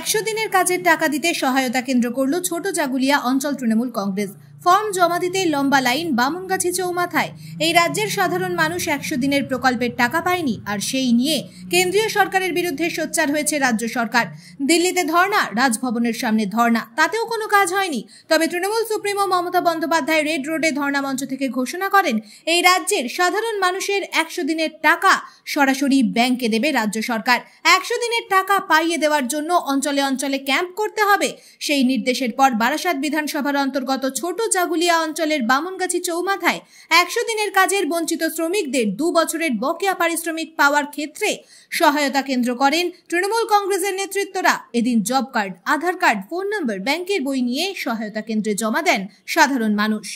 একশো দিনের কাজের টাকা দিতে সহায়তা কেন্দ্র করল ছোট জাগুলিয়া অঞ্চল তৃণমূল কংগ্রেস ফর্ম জমা দিতে লম্বা লাইন বামুনগাছি চৌমাথায় এই রাজ্যের সাধারণ মানুষ একশো দিনের প্রকল্পের টাকা পায়নি আর সেই নিয়ে কেন্দ্রীয় সরকারের বিরুদ্ধে সোচ্চার হয়েছে রাজ্য সরকার দিল্লিতে ধর্না রাজভবনের সামনে ধর্না তাতেও কোনো কাজ হয়নি তবে তৃণমূল সুপ্রিমো মমতা বন্দ্যোপাধ্যায় রেড রোডে ধর্না মঞ্চ থেকে ঘোষণা করেন এই রাজ্যের সাধারণ মানুষের একশো দিনের টাকা সরাসরি ব্যাংকে দেবে রাজ্য সরকার একশো দিনের টাকা পাইয়ে দেওয়ার জন্য অঞ্চলে অঞ্চলে ক্যাম্প করতে হবে সেই নির্দেশের পর বারাসাত বিধানসভার অন্তর্গত ছোট জাগুলিয়া অঞ্চলের বামনগাছি চৌমাথায় একশো দিনের কাজের বঞ্চিত শ্রমিকদের দু বছরের বকেয়া পারিশ্রমিক পাওয়ার ক্ষেত্রে সহায়তা কেন্দ্র করেন তৃণমূল কংগ্রেসের নেতৃত্বরা এদিন job card Aadhaar card phone number ব্যাংকের বই নিয়ে সহায়তা কেন্দ্রে জমা দেন সাধারণ মানুষ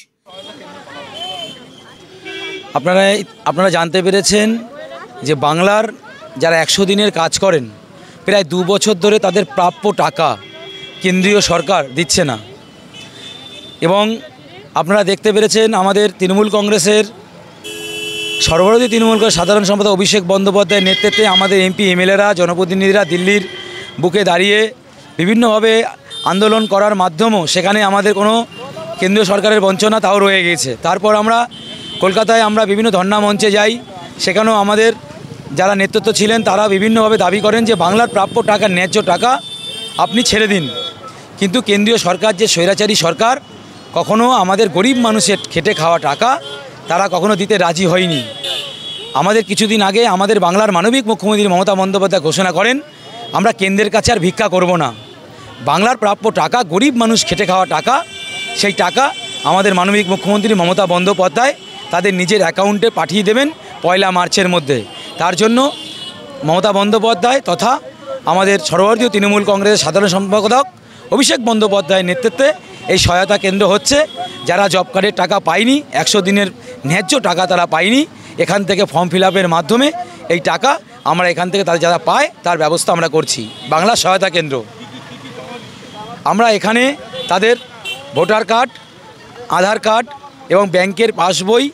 আপনারা আপনারা জানতে পেরেছেন যে বাংলার যারা একশো দিনের কাজ করেন প্রায় দু বছর ধরে তাদের প্রাপ্য টাকা কেন্দ্রীয় সরকার দিচ্ছে না এবং আপনারা দেখতে পেরেছেন আমাদের তৃণমূল কংগ্রেসের সর্বভারতীয় তৃণমূল কংগ্রেস সাধারণ সম্পাদক অভিষেক বন্দ্যোপাধ্যায়ের নেতৃত্বে আমাদের এমপি এমএলএরা জনপ্রতিনিধিরা দিল্লির বুকে দাঁড়িয়ে বিভিন্নভাবে আন্দোলন করার মাধ্যমেও সেখানে আমাদের কোনো কেন্দ্রীয় সরকারের বঞ্চনা তাও রয়ে গেছে তারপর আমরা কলকাতায় আমরা বিভিন্ন ধর্না মঞ্চে যাই সেখানেও আমাদের যারা নেতৃত্ব ছিলেন তারা বিভিন্নভাবে দাবি করেন যে বাংলার প্রাপ্য টাকা ন্যায্য টাকা আপনি ছেড়ে দিন কিন্তু কেন্দ্রীয় সরকার যে স্বৈরাচারী সরকার কখনো আমাদের গরিব মানুষের খেটে খাওয়া টাকা তারা কখনো দিতে রাজি হয়নি আমাদের কিছুদিন আগে আমাদের বাংলার মানবিক মুখ্যমন্ত্রী মমতা বন্দ্যোপাধ্যায় ঘোষণা করেন আমরা কেন্দ্রের কাছে আর ভিক্ষা করব না বাংলার প্রাপ্য টাকা গরিব মানুষ খেটে খাওয়া টাকা সেই টাকা আমাদের মানবিক মুখ্যমন্ত্রী মমতা বন্দ্যোপাধ্যায় তাদের নিজের অ্যাকাউন্টে পাঠিয়ে দেবেন পয়লা মার্চের মধ্যে তার জন্য মমতা বন্দ্যোপাধ্যায় তথা আমাদের সর্বভারতীয় তৃণমূল কংগ্রেসের সাধারণ সম্পাদক অভিষেক বন্দ্যোপাধ্যায়ের নেতৃত্বে এই সহায়তা কেন্দ্র হচ্ছে যারা জব কার্ডের টাকা পায়নি একশো দিনের ন্যায্য টাকা তারা পায়নি এখান থেকে ফর্ম ফিল মাধ্যমে এই টাকা আমরা এখান থেকে তাদের যারা পায় তার ব্যবস্থা আমরা করছি বাংলা সহায়তা কেন্দ্র আমরা এখানে তাদের ভোটার কার্ড আধার কার্ড এবং ব্যাংকের পাসবই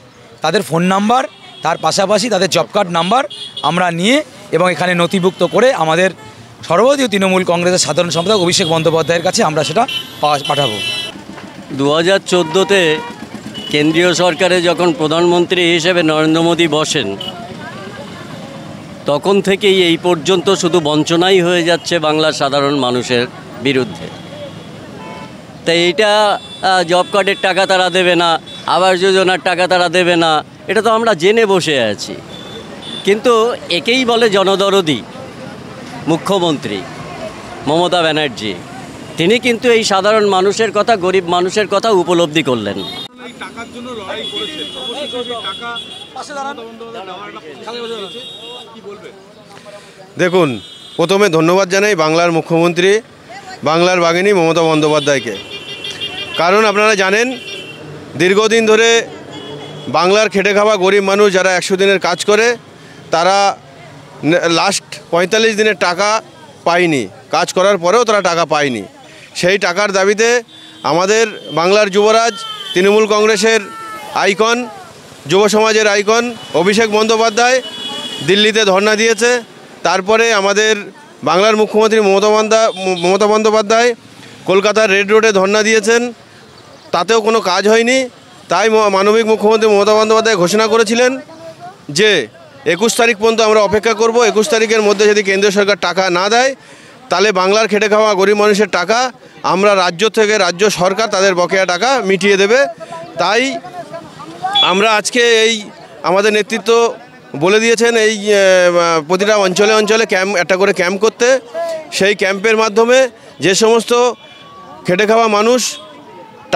তাদের ফোন নাম্বার তার পাশাপাশি তাদের জব কার্ড নাম্বার আমরা নিয়ে এবং এখানে নথিভুক্ত করে আমাদের সর্বদীয় তৃণমূল কংগ্রেসের সাধারণ সম্পাদক অভিষেক বন্দ্যোপাধ্যায়ের কাছে আমরা সেটা পাঠাবো দু হাজার চোদ্দোতে কেন্দ্রীয় সরকারে যখন প্রধানমন্ত্রী হিসেবে নরেন্দ্র মোদী বসেন তখন থেকেই এই পর্যন্ত শুধু বঞ্চনাই হয়ে যাচ্ছে বাংলার সাধারণ মানুষের বিরুদ্ধে তাই এইটা জব কার্ডের টাকা তারা দেবে না আবাস যোজনার টাকা তারা দেবে না এটা তো আমরা জেনে বসে আছি কিন্তু একেই বলে জনদরদি মুখ্যমন্ত্রী মমতা ব্যানার্জি তিনি কিন্তু এই সাধারণ মানুষের কথা গরিব মানুষের কথা উপলব্ধি করলেন দেখুন প্রথমে ধন্যবাদ জানাই বাংলার মুখ্যমন্ত্রী বাংলার বাগিনী মমতা বন্দ্যোপাধ্যায়কে কারণ আপনারা জানেন দীর্ঘদিন ধরে বাংলার খেটে খাওয়া গরিব মানুষ যারা একশো দিনের কাজ করে তারা লাস্ট পঁয়তাল্লিশ দিনের টাকা পায়নি কাজ করার পরেও তারা টাকা পায়নি সেই টাকার দাবিতে আমাদের বাংলার যুবরাজ তৃণমূল কংগ্রেসের আইকন যুব সমাজের আইকন অভিষেক বন্দ্যোপাধ্যায় দিল্লিতে ধর্না দিয়েছে তারপরে আমাদের বাংলার মুখ্যমন্ত্রী মমতা বন্দা মমতা বন্দ্যোপাধ্যায় কলকাতার রেড রোডে ধর্না দিয়েছেন তাতেও কোনো কাজ হয়নি তাই মানবিক মুখ্যমন্ত্রী মমতা বন্দ্যোপাধ্যায় ঘোষণা করেছিলেন যে একুশ তারিখ পর্যন্ত আমরা অপেক্ষা করব একুশ তারিখের মধ্যে যদি কেন্দ্রীয় সরকার টাকা না দেয় তাহলে বাংলার খেটে খাওয়া গরিব মানুষের টাকা আমরা রাজ্য থেকে রাজ্য সরকার তাদের বকেয়া টাকা মিটিয়ে দেবে তাই আমরা আজকে এই আমাদের নেতৃত্ব বলে দিয়েছেন এই প্রতিটা অঞ্চলে অঞ্চলে ক্যাম্প একটা করে ক্যাম্প করতে সেই ক্যাম্পের মাধ্যমে যে সমস্ত খেটে খাওয়া মানুষ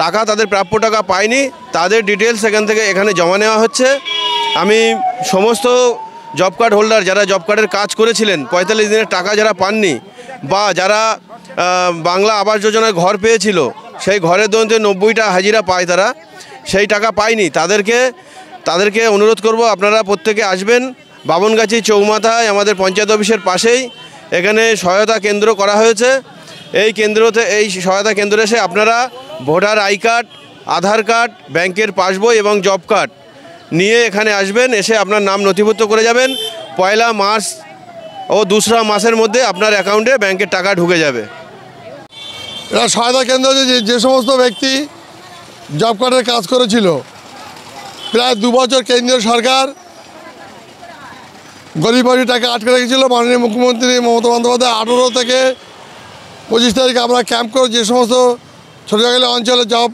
টাকা তাদের প্রাপ্য টাকা পায়নি তাদের ডিটেলস এখান থেকে এখানে জমা নেওয়া হচ্ছে আমি সমস্ত জব কার্ড হোল্ডার যারা জব কার্ডের কাজ করেছিলেন পঁয়তাল্লিশ দিনের টাকা যারা পাননি বা যারা বাংলা আবাস যোজনায় ঘর পেয়েছিল সেই ঘরের দন্তে নব্বইটা হাজিরা পায় তারা সেই টাকা পায়নি তাদেরকে তাদেরকে অনুরোধ করব আপনারা প্রত্যেকে আসবেন বাবনগাছি চৌমাথায় আমাদের পঞ্চায়েত অফিসের পাশেই এখানে সহায়তা কেন্দ্র করা হয়েছে এই কেন্দ্রতে এই সহায়তা কেন্দ্রে এসে আপনারা voter I card Aadhaar card ব্যাংকের পাসবই এবং জব কার্ড নিয়ে এখানে আসবেন এসে আপনার নাম নথিভুক্ত করে যাবেন পয়লা মার্চ ও দুসরা মাসের মধ্যে আপনার অ্যাকাউন্টে ব্যাংকের টাকা ঢুকে যাবে এরা সহায়তা কেন্দ্র যে যে সমস্ত ব্যক্তি জব কার্ডের কাজ করেছিল প্রায় দু বছর কেন্দ্রীয় সরকার গরিব টাকা আটকে রেখেছিল মাননীয় মুখ্যমন্ত্রী মমতা বন্দ্যোপাধ্যায় আঠেরো থেকে পঁচিশ তারিখে আমরা ক্যাম্প করে যে সমস্ত ছোটগালি অঞ্চলে জব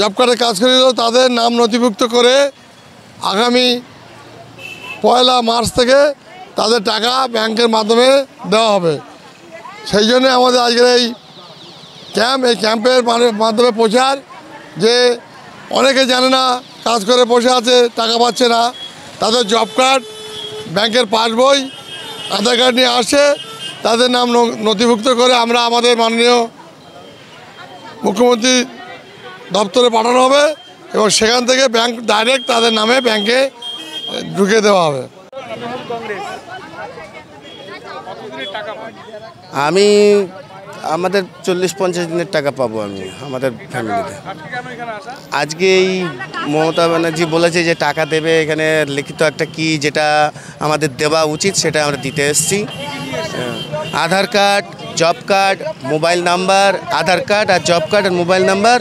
জব কার্ডে কাজ করেছিল তাদের নাম নথিভুক্ত করে আগামী পয়লা মার্চ থেকে তাদের টাকা ব্যাংকের মাধ্যমে দেওয়া হবে সেই জন্য আমাদের আজকের এই ক্যাম্প এই ক্যাম্পের মানে মাধ্যমে প্রচার যে অনেকে জানে না কাজ করে বসে আছে টাকা পাচ্ছে না তাদের জব কার্ড ব্যাংকের পাসবই আধার কার্ড নিয়ে আসে তাদের নাম নথিভুক্ত করে আমরা আমাদের মাননীয় মুখ্যমন্ত্রী দপ্তরে পাঠানো হবে এবং সেখান থেকে ব্যাংক ডাইরেক্ট তাদের নামে ব্যাংকে ঢুকে দেওয়া হবে আমি আমাদের চল্লিশ পঞ্চাশ দিনের টাকা পাবো আমি আমাদের ফ্যামিলিতে আজকে এই মমতা ব্যানার্জি বলেছে যে টাকা দেবে এখানে লিখিত একটা কি যেটা আমাদের দেওয়া উচিত সেটা আমরা দিতে এসছি Aadhaar card job card mobile number Aadhaar card আর জব কার্ড আর মোবাইল নাম্বার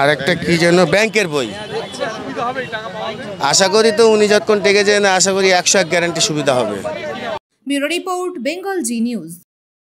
আর একটা কী যেন ব্যাংকের বই আশা করি তো উনি যতক্ষণ ডেকেছেন আশা করি একশো এক গ্যারান্টি সুবিধা হবে bureau report Bengal Zee news